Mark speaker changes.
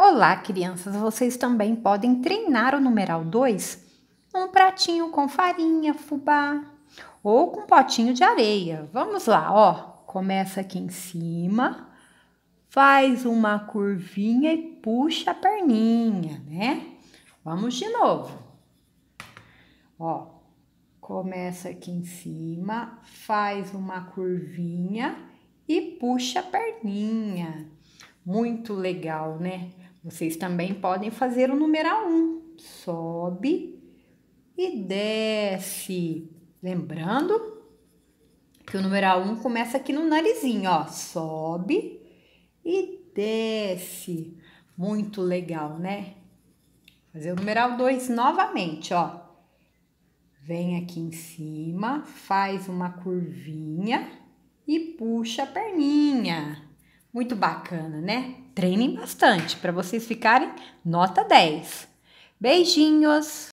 Speaker 1: Olá, crianças! Vocês também podem treinar o numeral 2 num pratinho com farinha, fubá ou com um potinho de areia. Vamos lá, ó. Começa aqui em cima, faz uma curvinha e puxa a perninha, né? Vamos de novo. Ó, começa aqui em cima, faz uma curvinha e puxa a perninha. Muito legal, né? Vocês também podem fazer o numeral 1. Um. Sobe e desce. Lembrando que o numeral 1 um começa aqui no narizinho, ó. Sobe e desce. Muito legal, né? Fazer o numeral 2 novamente, ó. Vem aqui em cima, faz uma curvinha e puxa a perninha. Muito bacana, né? Treinem bastante para vocês ficarem nota 10. Beijinhos!